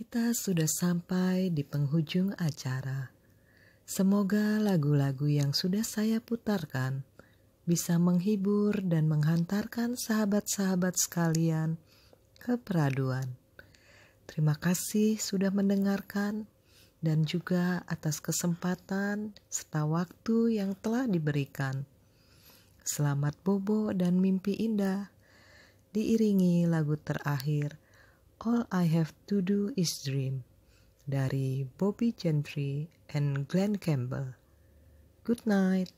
Kita sudah sampai di penghujung acara. Semoga lagu-lagu yang sudah saya putarkan bisa menghibur dan menghantarkan sahabat-sahabat sekalian ke peraduan. Terima kasih sudah mendengarkan dan juga atas kesempatan serta waktu yang telah diberikan. Selamat bobo dan mimpi indah. Diiringi lagu terakhir All I Have to Do is Dream dari Bobby Gentry and Glenn Campbell. Good night.